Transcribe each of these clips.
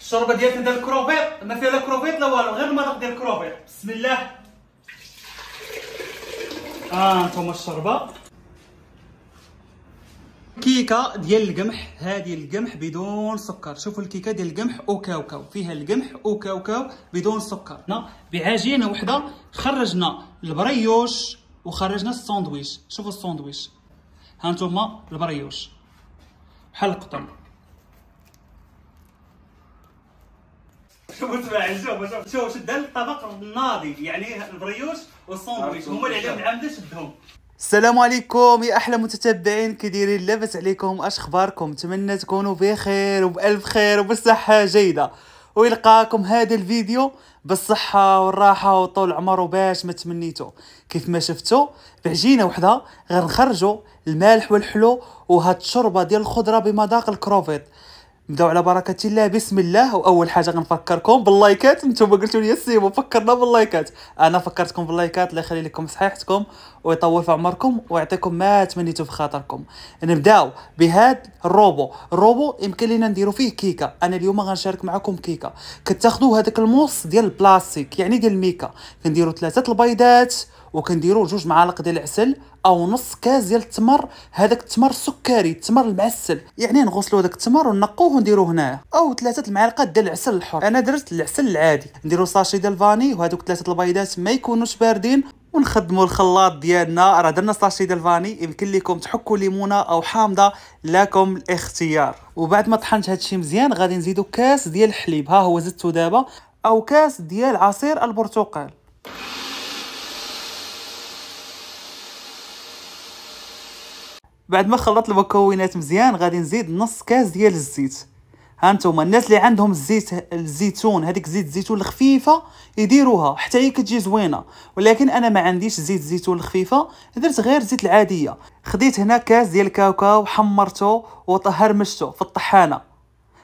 الشوربه ديالتنا ديال الكروفيط ما فيها لا كروفيط لا والو غير المرق ديال الكروفيط بسم الله ها آه الشربه كيكه ديال القمح هذه القمح بدون سكر شوفوا الكيكه ديال القمح كاوكاو فيها القمح كاوكاو بدون سكر هنا بعجينه وحده خرجنا البريوش وخرجنا الساندويش شوفوا الساندويش هانتوما البريوش بحال القطن شوف شوف شوف شوف شد الطبق الناضي يعني البريوش والساندويتش هما اللي عليهم العمده شدهم السلام عليكم يا احلى متتبعين كديرين لاباس عليكم اش اخباركم نتمنى تكونوا بخير وبالف خير وبصحه جيده ويلقاكم هذا الفيديو بالصحة والراحة وطول العمر وباش ما تمنيتو كيف ما شفتو بعجينة وحدة غنخرجو المالح والحلو وهاد الشوربة ديال الخضرة بمذاق الكروفيت نبداو على بركه الله بسم الله واول حاجه غنفكركم باللايكات نتوما قلتوا لي سيمو فكرنا باللايكات انا فكرتكم باللايكات الله يخلي لكم صحيحتكم ويطول في عمركم ويعطيكم ما تمنيتوا في خاطركم نبداو بهاد الروبو الروبو يمكن لينا نديرو فيه كيكه انا اليوم غنشارك معكم كيكه كتاخذوا هذاك الموس ديال البلاستيك يعني ديال الميكا كنديروا ثلاثه البيضات وكنديروا جوج معالق ديال العسل او نص كاس ديال التمر هذاك التمر السكري التمر المعسل يعني نغسلوا هذاك التمر ونقوه ونديروه هنايا او ثلاثه المعالقات ديال العسل الحر انا درت العسل العادي نديروا ساشي ديال الفاني وهذوك ثلاثه البيضات ما يكونوش باردين ونخدموا الخلاط ديالنا راه درنا ساشي ديال الفاني يمكن لكم تحكوا ليمونه او حامضه لكم الاختيار وبعد ما طحنت هادشي مزيان غادي نزيدو كاس ديال الحليب ها هو زدته دابا او كاس ديال عصير البرتقال بعد ما خلطت المكونات مزيان غادي نزيد نص كاس ديال الزيت هانتوما الناس اللي عندهم الزيت الزيتون هذيك زيت الزيتون الخفيفه يديروها حتى هي كتجي زوينه ولكن انا ما عنديش زيت الزيتون الخفيفه درت غير زيت العاديه خديت هنا كاس ديال الكاوكاو حمرته وطهرمشته في الطحانه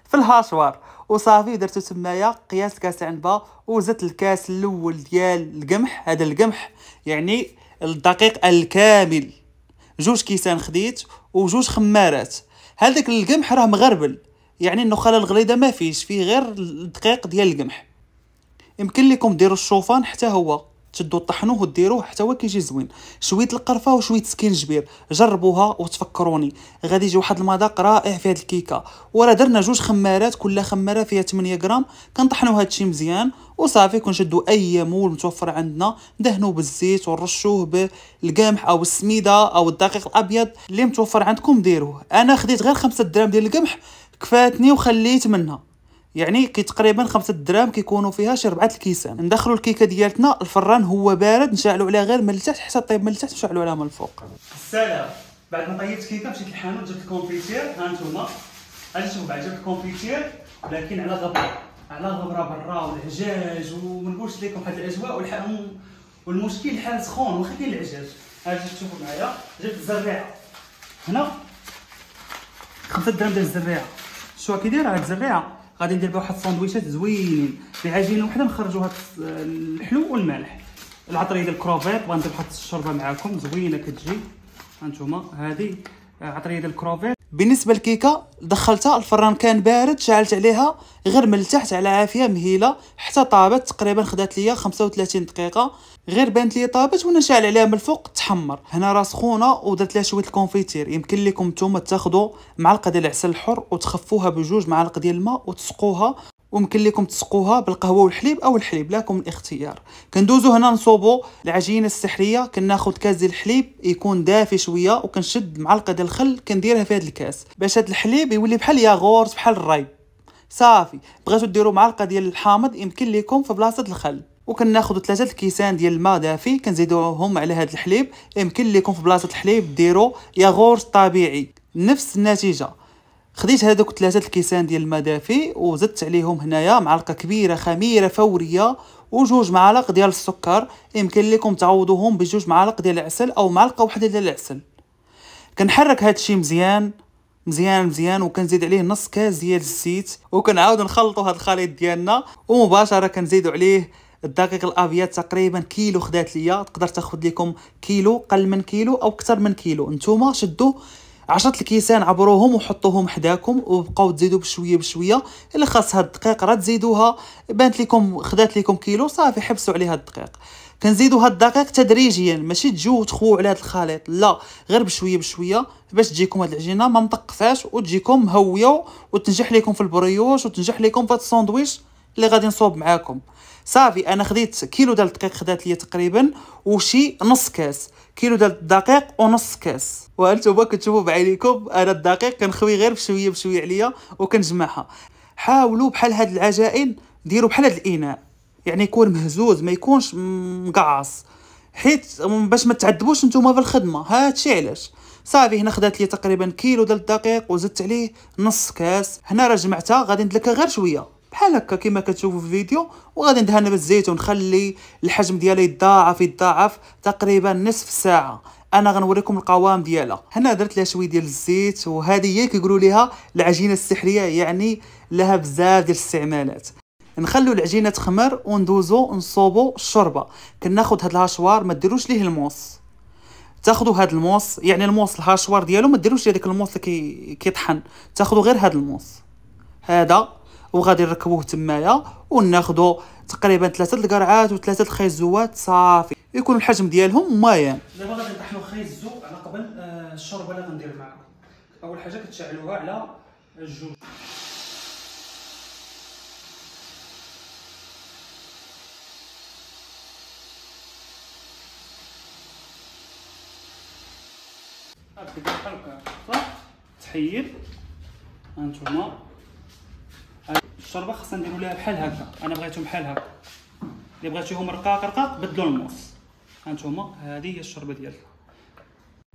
في الهاشوار وصافي درتو تمايا قياس كاس عنبه وزدت الكاس الاول ديال القمح هذا القمح يعني الدقيق الكامل جوج كيسان خديت وجوج خمارات هذاك القمح راه مغربل يعني النخاله الغليظه ما فيش فيه غير الدقيق ديال القمح يمكن لكم ديروا الشوفان حتى هو تشدو طحنوه وديروه حتى هو كيجي زوين شويه القرفه وشويه سكينجبير جربوها وتفكروني غادي يجي واحد المذاق رائع في هاد الكيكه ورا درنا جوج خمارات كل خماره فيها 8 غرام كنطحنوا هادشي مزيان وصافي كنشدو اي مول متوفر عندنا ندهنو بالزيت ونرشوه بالقمح او السميده او الدقيق الابيض اللي متوفر عندكم ديروه انا خديت غير 5 درهم ديال القمح كفاتني وخليت منها يعني كي تقريبا خمسة دراهم كيكونوا فيها شي ربعة الكيسان ندخلوا الكيكه ديالتنا الفران هو بارد نشعلوا عليها غير من التحت حتى طيب من التحت نشعلوا عليها من الفوق السلام بعد ما طيبت الكيكه مشيت للحانوت جبت الكونفيتير ها نتوما غادي تشوف بعد جبت الكونفيتير ولكن على غبره على غبره برا والعجاج وما نقولش لكم هاد الاجواء والمشكل الحال سخون واخا كاين العجاج ها تشوفوا معايا جبت الزريعه هنا خمسة درهم ديال الزريعه شو كي دايره هاد الزريعه غادي ندير بها واحد الساندويشات زوينين بعجينه وحده نخرجوها الحلو والمالح العطريه ديال الكروفيت غندير واحد الشوربه معاكم زوينه كتجي هانتوما هذه عطريه ديال الكروفيت بالنسبه للكيكه دخلتها الفران كان بارد شعلت عليها غير من التحت على عافيه مهيله حتى طابت تقريبا خدات ليا 35 دقيقه غير بانت لي طابت وانا شاعل عليها من الفوق تحمر هنا راه سخونه ودرت لها شويه الكونفيتير يمكن لكم نتوما تاخذوا معلقه ديال العسل الحر وتخفوها بجوج معالق ديال الماء وتسقوها ويمكن لكم تسقوها بالقهوه والحليب او الحليب لكم الاختيار كندوزو هنا نصوبو العجينه السحريه كناخد كاس ديال الحليب يكون دافي شويه وكنشد معلقه ديال الخل كنديرها في هذا الكاس باش هاد الحليب يولي بحال ياغورت بحال الري صافي بغيتو ديروا معلقه ديال الحامض يمكن لكم في بلاصه الخل وكناخدو ثلاثه الكيسان ديال الماء دافي كنزيدوهم على هاد الحليب يمكن لكم في بلاصه الحليب ديروا ياغورت طبيعي نفس النتيجه خديت هذوك ثلاثه الكيسان ديال المدافي وزدت عليهم هنايا معلقه كبيره خميره فوريه وجوج معالق ديال السكر يمكن لكم تعوضوهم بجوج معالق ديال العسل او معلقه واحده ديال العسل كنحرك هادشي مزيان مزيان مزيان وكنزيد عليه نص كاس ديال الزيت وكنعاود نخلطوا هاد الخليط ديالنا ومباشره كنزيدوا عليه الدقيق الابيض تقريبا كيلو خدات ليا تقدر تاخذ لكم كيلو قل من كيلو او اكثر من كيلو نتوما شدوا 10 الكيسان عبروهم وحطوهم حداكم وبقاو تزيدوا بشويه بشويه الا خاص هاد الدقيق راه تزيدوها بانت لكم خدات لكم كيلو صافي حبسوا عليها الدقيق كنزيدوا هاد الدقيق تدريجيا ماشي تجو تخوو على هاد الخليط لا غير بشويه بشويه باش تجيكم هاد العجينه ما مطقفاش وتجيكم مهويه وتنجح لكم في البريوش وتنجح لكم في هاد اللي غادي نصوب معاكم صافي انا خديت كيلو ديال الدقيق خدات ليا تقريبا وشي نص كاس كيلو ديال الدقيق ونص كاس وهانتوما كتشوفوا بعينيكم انا الدقيق كنخوي غير بشويه بشويه عليا وكنجمعها حاولوا بحال هاد العجائن ديروا بحال هاد الاناء يعني يكون مهزوز ما يكونش مقعص حيت باش ما تعذبوش نتوما في الخدمه هادشي علاش صافي هنا خدات لي تقريبا كيلو ديال الدقيق وزدت عليه نص كاس هنا راه جمعتها غادي ندلكها غير شويه بحال هكا كما كتشوفوا في الفيديو وغادي ندهنها بالزيت ونخلي الحجم ديالها يتضاعف يتضاعف تقريبا نصف ساعه انا غنوريكم القوام ديالها هنا درت لها شويه ديال الزيت وهذه هي كيقولوا ليها العجينه السحريه يعني لها بزاف ديال الاستعمالات نخلو العجينه تخمر وندوزو نصوبو الشوربه كناخد هاد الهاشوار ما ديروش ليه الموس تاخذوا هاد الموس يعني الموس الهاشوار ديالو ما ديروش هذاك الموس اللي كي كيطحن تاخذوا غير هاد الموس هذا وغادي نركبوه تمايا وناخذوا تقريبا ثلاثه القرعات وثلاثه الخيزوات صافي يكون الحجم ديالهم ماين دابا غادي نطحنوا خيزو على قبل آه، الشوربه اللي غندير معاها اول حاجه كتشعلوها على الجوج هكا تحيد هانتوما الشوربه خاصنا نديرو ليها بحال هكا انا بغيتهم بحال هكا اللي بغيتيهم رقاق رقاق بدلو الموس هانتوما هذه هي الشربه ديالها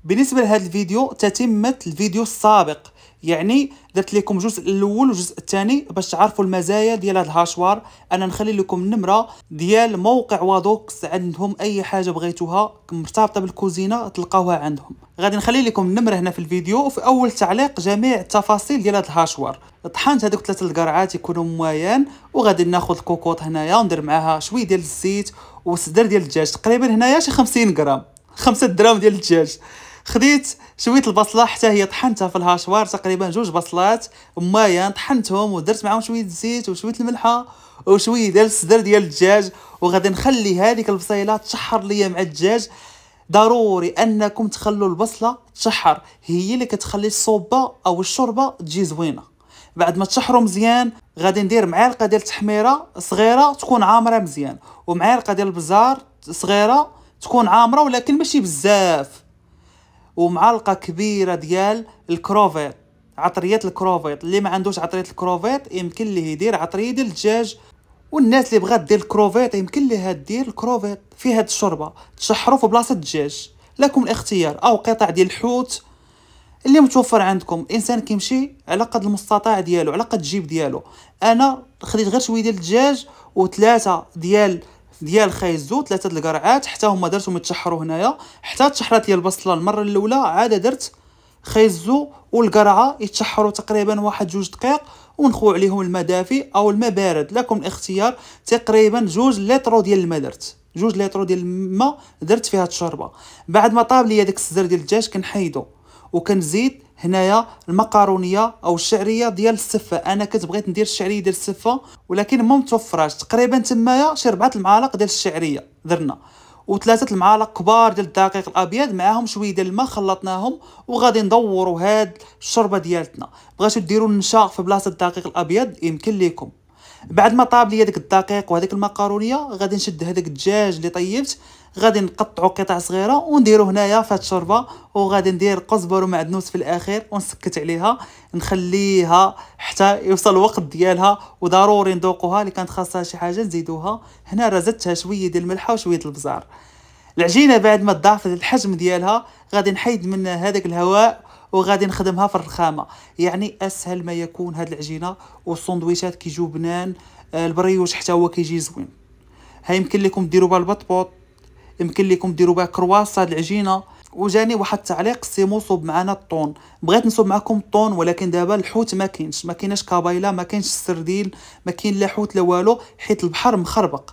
بالنسبه لهذا الفيديو تتمه الفيديو السابق يعني درت لكم الجزء الاول والجزء الثاني باش تعرفوا المزايا ديال هذا الهاشوار انا نخلي لكم النمره ديال موقع وادوكس عندهم اي حاجه بغيتوها مرتبطه بالكوزينه تلقاوها عندهم غادي نخلي لكم النمره هنا في الفيديو وفي اول تعليق جميع التفاصيل ديال هذا الهاشوار طحنت هذوك ثلاثه القرعات يكونوا مويان وغادي ناخذ الكوكوط هنايا وندير معاها شويه ديال الزيت وصدر ديال الدجاج تقريبا هنايا شي 50 غرام خمسة دراهم ديال الدجاج خديت شويه البصله حتى هي طحنتها في الهاشوار تقريبا جوج بصلات مايا طحنتهم ودرت معاهم شويه الزيت وشويه الملحه وشويه ديال الصدر ديال الدجاج وغادي نخلي هذيك البصيله تشحر ليا مع الدجاج ضروري انكم تخلوا البصله تشحر هي اللي كتخلي الصوبه او الشوربه تجي زوينه بعد ما تشحروا مزيان غادي ندير معلقه ديال التحميره صغيره تكون عامره مزيان ومعلقه ديال البزار صغيره تكون عامره ولكن ماشي بزاف ومعلقه كبيره ديال الكروفيت عطريات الكروفيت اللي ما عندوش عطريه الكروفيت يمكن ليه يدير عطريه ديال الدجاج والناس اللي بغات دير الكروفيت يمكن ليها دير الكروفيت في هاد الشوربه تشحروا في بلاصه الدجاج لكم الاختيار او قطع ديال الحوت اللي متوفر عندكم الانسان كيمشي على قد المستطاع ديالو على قد الجيب ديالو انا خديت غير شويه ديال الدجاج وثلاثه ديال ديال خيزو ثلاثه القرعات حتى هما درتهم يتشحروا هنايا حتى تشحرات لي البصله المره الاولى عاد درت خيزو والقرعه يتشحروا تقريبا واحد جوج دقائق ونخوي عليهم الماء دافي او الماء بارد لكم الاختيار تقريبا جوج لترو ديال الماء درت جوج لترو ديال الماء درت فيها الشوربه بعد ما طاب ليا داك السزر ديال الدجاج كنحيدو وكنزيد هنايا المقارونيه او الشعريه ديال السفه انا كنت بغيت ندير الشعريه ديال السفه ولكن ما متوفراش تقريبا تمايا شي ربعه المعالق ديال الشعريه درنا وثلاثه المعالق كبار ديال الدقيق الابيض معاهم شويه ديال الماء خلطناهم وغادي ندوروا هاد الشوربه ديالتنا بغيتو ديروا النشا في بلاصه الدقيق الابيض يمكن لكم بعد ما طاب لي داك الدقيق وهذيك المقارونيه غادي نشد هذاك الدجاج اللي طيبت غادي نقطعو قطع صغيره ونديرو هنايا في هاد الشوربه وغادي ندير قزبر ومعدنوس في الاخير ونسكت عليها نخليها حتى يوصل الوقت ديالها وضروري نذوقوها اللي كانت خاصها شي حاجه نزيدوها هنا رزتها شويه ديال الملحه وشويه البزار العجينه بعد ما تضاعفت الحجم ديالها غادي نحيد منها هذاك الهواء وغادي نخدمها في الرخامه يعني اسهل ما يكون هاد العجينه والسندويشات كيجيو بنان البريوش حتى هو كيجي زوين ها يمكن لكم ديروا بالبطبوط يمكن لكم ديروا بها كرواس هاد العجينه وجاني واحد التعليق سيمو صوب معنا الطون بغيت نصوب معكم الطون ولكن دابا الحوت ما كاينش ما كايناش كابايلا ما كاينش السرديل ما كاين لا حوت لا والو حيت البحر مخربق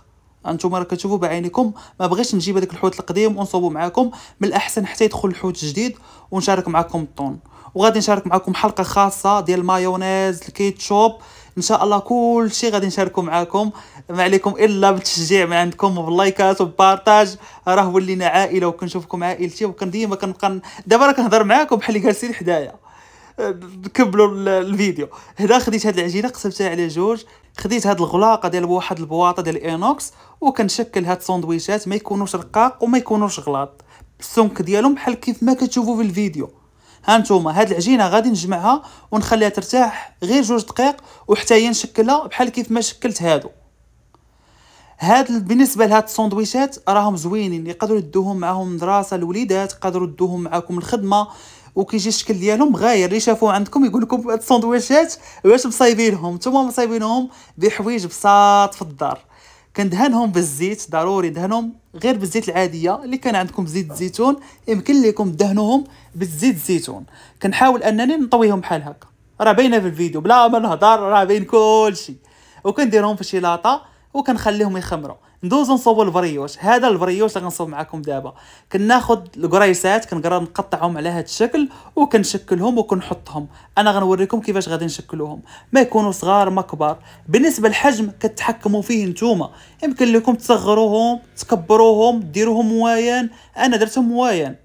انتم راه كتشوفوا بعينكم ما بغيتش نجيب هذاك الحوت القديم ونصوبو معاكم من الاحسن حتى يدخل الحوت الجديد ونشارك معكم الطون وغادي نشارك معكم حلقه خاصه ديال المايونيز الكيتشوب ان شاء الله كل شيء غادي نشاركه معاكم ما عليكم الا بالتشجيع من عندكم وباللايكات وبارتاج راه ولينا عائله وكنشوفكم عائلتي وكن ديما كنبقى دابا راه كنهضر معاكم بحال اللي جالسين حدايا كملوا الفيديو هنا خديت هاد العجينه قسمتها على جوج خديت هاد الغلاقه ديال واحد البواطه ديال الاينوكس وكنشكل هاد السندويشات ما يكونوش رقاق وما يكونوش غلاط السمك ديالهم بحال كيف ما كتشوفوا في الفيديو ها نتوما هاد العجينه غادي نجمعها ونخليها ترتاح غير جوج دقائق وحتى هي نشكلها بحال كيف ما شكلت هادو هاد بالنسبه لهاد السندويشات راهم زوينين يقدروا يدوهم معاهم المدرسه الوليدات يقدروا يدوهم معاكم الخدمه وكيجي الشكل ديالهم غاير اللي شافوه عندكم يقول لكم هاد السندويشات واش مصايبينهم نتوما مصايبينهم بحوايج بساط في الدار كندهنهم بالزيت ضروري دهنهم غير بالزيت العاديه اللي كان عندكم زيت الزيتون يمكن لكم دهنوهم بالزيت الزيتون كنحاول انني نطويهم بحال هكا راه باينه في الفيديو بلا ما نهضر راه باين كلشي وكنديرهم في شي لاطه وكنخليهم يخمروا ندوزو نصوبو البريوش هذا البريوش اللي غنصوب معكم دابا كناخد الكريسات كنقرر نقطعهم على هذا الشكل وكنشكلهم وكنحطهم انا غنوريكم كيفاش غادي نشكلوهم ما يكونوا صغار ما كبار بالنسبه للحجم كتحكموا فيه نتوما يمكن لكم تصغروهم تكبروهم ديروهم موين انا درتهم موين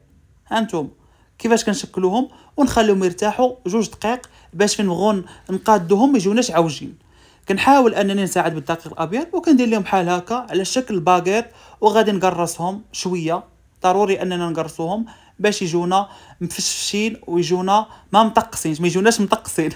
هانتوما كيفاش كنشكلوهم ونخليهم يرتاحوا جوج دقائق باش فين نقادوهم ما يجوناش عوجين كنحاول انني نساعد بالدقيق الابيض وكندير لهم بحال هكا على شكل باغيط وغادي نقرصهم شويه ضروري اننا نقرصوهم باش يجونا مفشفشين ويجونا ما مطقسينش ما يجوناش مطقسين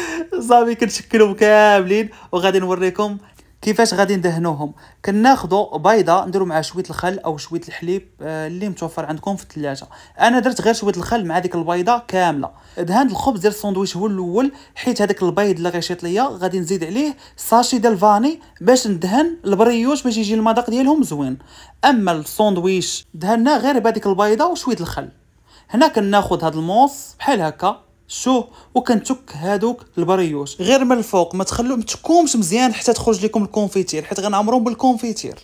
صافي كنشكلهم كاملين وغادي نوريكم كيفاش غادي ندهنوهم كناخذوا بيضه نديروا معها شويه الخل او شويه الحليب آه، اللي متوفر عندكم في الثلاجه انا درت غير شويه الخل مع ديك البيضه كامله دهنت الخبز ديال الساندويتش هو الاول حيت هذاك البيض اللي غيشيط ليا غادي نزيد عليه ساشي ديال الفاني باش ندهن البريوش باش يجي المذاق ديالهم زوين اما الساندويتش دهناه غير بهذيك البيضه وشويه الخل هنا كناخذ هاد الموس بحال هكا شو وكنتك هادوك البريوش غير من الفوق ما تخلو متكومش مزيان حتى تخرج لكم الكونفيتير حيت غنعمرهم بالكونفيتير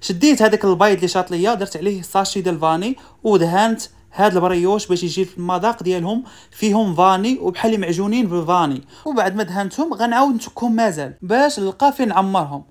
شديت هذاك البيض اللي شاط ليا درت عليه ساشي ديال الفاني ودهنت هاد البريوش باش يجي في المذاق ديالهم فيهم فاني وبحال معجونين بالفاني وبعد ما دهنتهم غنعاود نتكهم مازال باش نلقى فين نعمرهم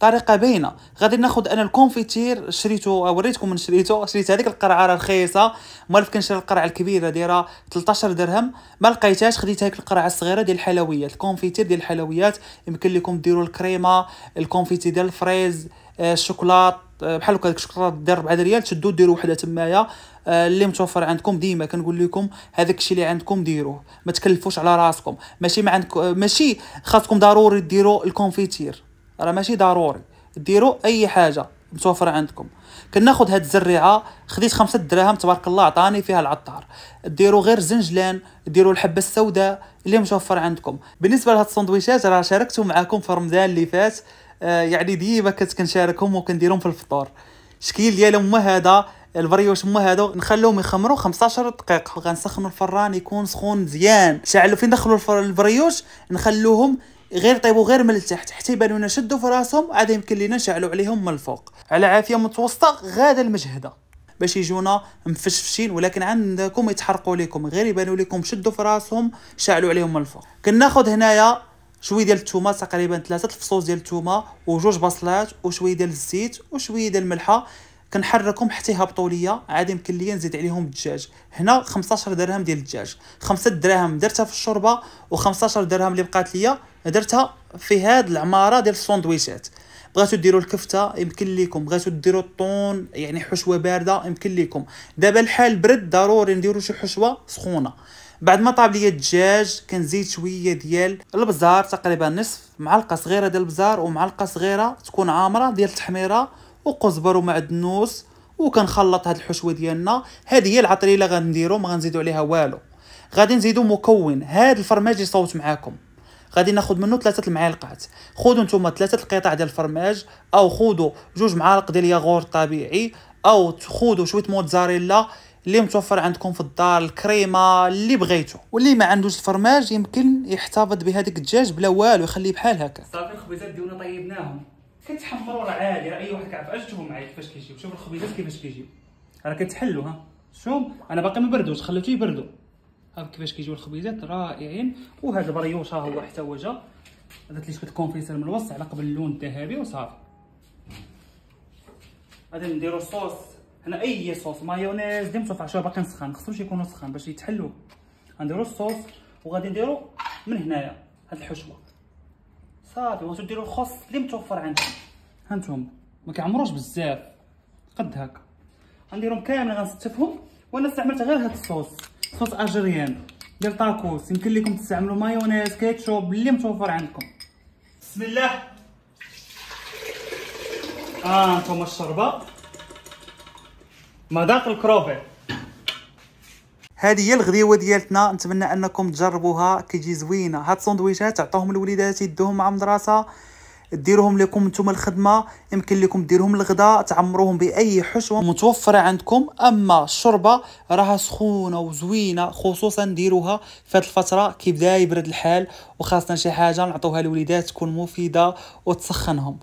طريقه باينه غادي ناخذ انا الكونفيتير شريته وريتكم من شريته شريت هذيك القرعه رخيصه مالف كنشري القرعه الكبيره دايره 13 درهم ما لقيتهاش خديت هذيك القرعه الصغيره ديال الحلويات الكونفيتير ديال الحلويات يمكن لكم ديروا الكريمه الكونفيتير ديال الفريز آه، الشوكولات آه، بحال هكا الشوكولات ديال 4 ريال تشدو ديروا وحده تمايا آه، اللي متوفر عندكم ديما كنقول لكم هذاك الشيء اللي عندكم ديروه ما تكلفوش على راسكم ماشي ما عندكم ماشي خاصكم ضروري ديروا الكونفيتير راه ماشي ضروري ديروا اي حاجه متوفره عندكم كناخذ هاد الزريعه خديت خمسة دراهم تبارك الله عطاني فيها العطار ديروا غير زنجلان ديروا الحبه السوداء اللي متوفر عندكم بالنسبه لهاد السندويشات راه شاركتو معاكم في رمضان اللي فات آه يعني ديما كنت كنشاركهم وكنديرهم في الفطور الشكل ديالهم هما هذا البريوش هما هادو نخلوهم يخمروا 15 دقيقه غنسخنوا الفران يكون سخون مزيان شعلوا فين دخلوا البريوش نخلوهم غير طيبوا غير من التحت حتى يبانونا شدوا في راسهم عاد يمكن لينا نشعلوا عليهم من الفوق على عافيه متوسطه غاده المجهده باش يجونا مفشفشين ولكن عندكم يتحرقوا لكم غير يبانوا لكم شدوا في راسهم شعلوا عليهم من الفوق كناخذ هنايا شويه ديال الثومه تقريبا ثلاثه الفصوص ديال الثومه وجوج بصلات وشويه ديال الزيت وشويه ديال الملحه كنحركهم حتى يهبطوا ليا عاد يمكن ليا نزيد عليهم الدجاج هنا 15 درهم ديال الدجاج 5 دراهم درتها في الشوربه و15 درهم اللي بقات ليا درتها في هاد العماره ديال السندويشات بغيتو ديروا الكفته يمكن ليكم بغيتو ديروا الطون يعني حشوه بارده يمكن ليكم دابا الحال برد ضروري نديروا شي حشوه سخونه بعد ما طاب ليا الدجاج كنزيد شويه ديال البزار تقريبا نصف معلقه صغيره ديال البزار ومعلقه صغيره تكون عامره ديال التحميره وقزبر ومعدنوس وكنخلط هاد الحشوه ديالنا هذه هي العطريه اللي غنديرو ما عليها والو غادي نزيدو مكون هاد الفرماج يصوت معاكم غادي ناخذ منه ثلاثه المعالقات خذوا نتوما ثلاثه القطع ديال الفرماج او خذوا جوج معالق ديال ياغور طبيعي او خذوا شويه موتزاريلا اللي متوفر عندكم في الدار الكريمه اللي بغيتو واللي ما عندوش الفرماج يمكن يحتفظ بهذاك الدجاج بلا والو يخليه بحال هكا صافي الخبيزات ديالنا طيبناهم كتحمروا راه عادي راه اي واحد كيعرف اشتهم معايا كيفاش كيجيو شوف الخبيزات كيفاش كيجيو راه كتحلوا ها شوف انا باقي ما بردوش خليته يبردوا هاك كيفاش كيجيو الخبيزات رائعين وهذا ها هو حتى هو جا درت اللي شفت كونفيسير من الوسط على قبل اللون الذهبي وصافي غادي نديرو الصوص هنا اي صوص مايونيز صوص تفعشوه باقي سخان خصوش يكونوا سخان باش يتحلوا غنديرو الصوص وغادي نديرو من هنايا هاد الحشوه صافي وغتديروا الخص اللي متوفر عندكم هانتوما ما كيعمروش بزاف قد هكا غنديرهم كاملين غنستفهم وانا استعملت غير هاد الصوص صوص اجريان ديال طاكوس يمكن لكم تستعملوا مايونيز كيتشوب اللي متوفر عندكم بسم الله ها آه انتم الشربه مذاق الكروفي هذه هي الغديوه ديالتنا نتمنى انكم تجربوها كيجي زوينه هاد السندويشات عطوهم الوليدات يدوهم مع المدرسه ديروهم لكم نتوما الخدمه يمكن لكم ديرهم الغداء تعمروهم باي حشوه متوفره عندكم اما الشوربه راها سخونه وزوينه خصوصا ديروها في هذه الفتره كيبدا يبرد الحال وخاصنا شي حاجه نعطوها للوليدات تكون مفيده وتسخنهم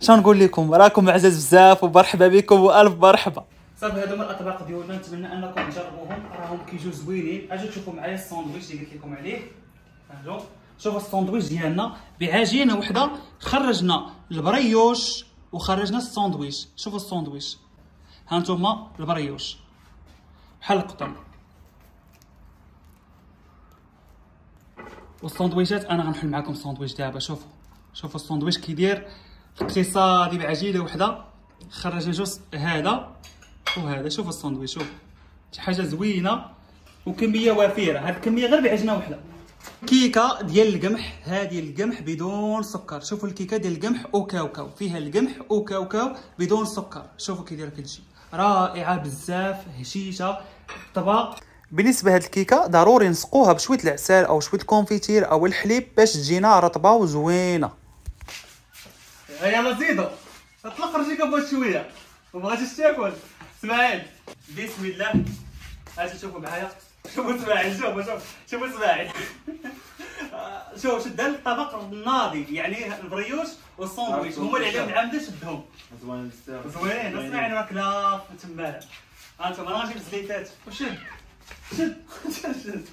شنو نقول لكم راكم عزاز بزاف ومرحبا بكم والف مرحبا صافي هادو هما الاطباق ديالنا نتمنى انكم تجربوهم راهم كيجيو زوينين اجي تشوفوا معايا الساندويتش اللي قلت لكم عليه هادو شوف الساندويتش ديالنا بعجينه وحده خرجنا البريوش وخرجنا الساندويتش شوفوا الساندويتش هانتوما البريوش بحال القطن والساندويشات انا غنحل معكم الساندويتش دابا شوفوا شوفوا الساندويتش كيدير اقتصادي بعجينه وحده خرجنا جوج هذا وهذا شوفوا الساندويتش شوف شي حاجه زوينه وكميه وفيره هاد الكميه غير بعجينه وحده كيكه ديال القمح هذه القمح بدون سكر شوفوا الكيكه ديال القمح كاوكاو فيها القمح كاوكاو بدون سكر شوفوا كي دايره كلشي رائعه بزاف هشيشه طبق بالنسبه لهاد الكيكه ضروري نسقوها بشويه العسل او شويه الكونفيتير او الحليب باش تجينا رطبه وزوينه يلا زيدو اطلق رجليك بواحد شويه وبغيتي تاكل اسماعيل بسم الله هاتي شوفوا معايا شوفوا اسماعيل شوفوا شوفوا شوفوا اسماعيل شوف شد الطبق الناضي يعني البريوش والساندويتش هما اللي عليهم العمده شدهم زوين زوين اسماعيل راك لاف تما آه، انتم راه جبت زليتات وشد شد شد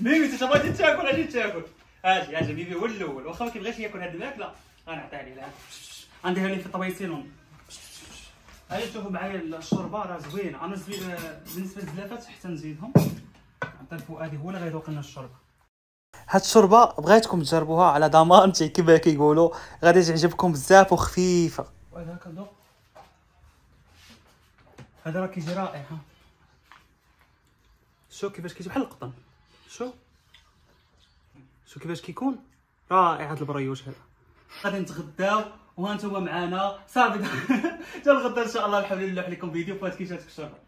بيبي انت بغيتي تاكل اجي تاكل اجي اجي بيبي هو الاول واخا ما كيبغيش ياكل هاد الماكله غنعطيها ليه غنديرها ليه في الطبيسيلون هيا شوفوا معايا الشوربه راه زوينه انا آه، بالنسبه للزلافات حتى نزيدهم عطى فؤادي هو اللي غيذوق لنا الشوربه هاد الشوربه بغيتكم تجربوها على ضمانتي كما كيقولوا غادي تعجبكم بزاف وخفيفه وهذا كذوق هذا راه كيجي رائع ها شو كيفاش كيجي بحال القطن شو شو كيفاش كيكون رائع هاد البريوش هذا غادي نتغداو وهانتوما معانا صافي حتى الغدا ان شاء الله الحمد نلوح لكم فيديو فات كي جاتك الشهر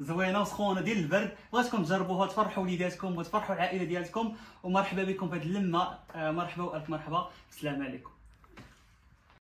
زوينه وسخونه ديال البرد بغيتكم تجربوها تفرحوا وليداتكم وتفرحوا العائله ديالكم ومرحبا بكم في هذه اللمه آه، مرحبا والف مرحبا السلام عليكم